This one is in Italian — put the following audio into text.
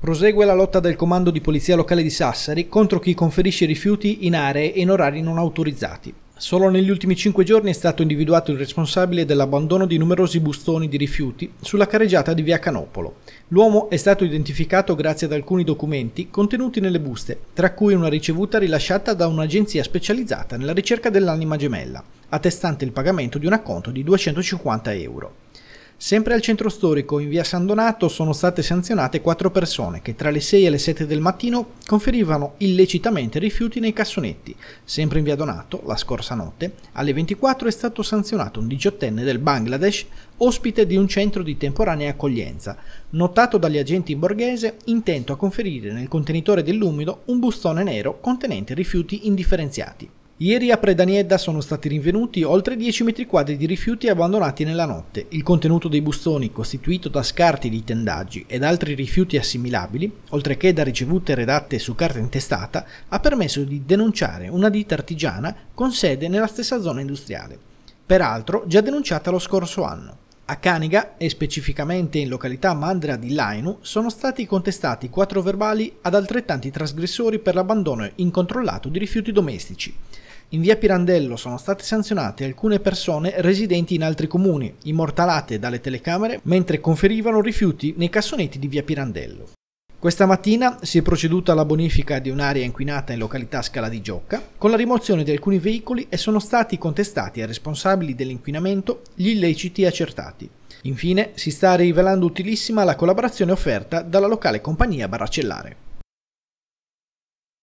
Prosegue la lotta del comando di polizia locale di Sassari contro chi conferisce rifiuti in aree e in orari non autorizzati. Solo negli ultimi cinque giorni è stato individuato il responsabile dell'abbandono di numerosi bustoni di rifiuti sulla careggiata di via Canopolo. L'uomo è stato identificato grazie ad alcuni documenti contenuti nelle buste, tra cui una ricevuta rilasciata da un'agenzia specializzata nella ricerca dell'anima gemella, attestante il pagamento di un acconto di 250 euro. Sempre al centro storico, in via San Donato, sono state sanzionate quattro persone che tra le 6 e le 7 del mattino conferivano illecitamente rifiuti nei cassonetti. Sempre in via Donato, la scorsa notte, alle 24 è stato sanzionato un diciottenne del Bangladesh, ospite di un centro di temporanea accoglienza, notato dagli agenti in borghese intento a conferire nel contenitore dell'umido un bustone nero contenente rifiuti indifferenziati. Ieri a Predaniedda sono stati rinvenuti oltre 10 metri quadri di rifiuti abbandonati nella notte. Il contenuto dei bustoni, costituito da scarti di tendaggi ed altri rifiuti assimilabili, oltre che da ricevute redatte su carta intestata, ha permesso di denunciare una ditta artigiana con sede nella stessa zona industriale, peraltro già denunciata lo scorso anno. A Caniga, e specificamente in località Mandra di Lainu, sono stati contestati quattro verbali ad altrettanti trasgressori per l'abbandono incontrollato di rifiuti domestici. In via Pirandello sono state sanzionate alcune persone residenti in altri comuni, immortalate dalle telecamere mentre conferivano rifiuti nei cassonetti di via Pirandello. Questa mattina si è proceduta alla bonifica di un'area inquinata in località Scala di Giocca con la rimozione di alcuni veicoli e sono stati contestati ai responsabili dell'inquinamento gli illeciti accertati. Infine si sta rivelando utilissima la collaborazione offerta dalla locale compagnia Baracellare.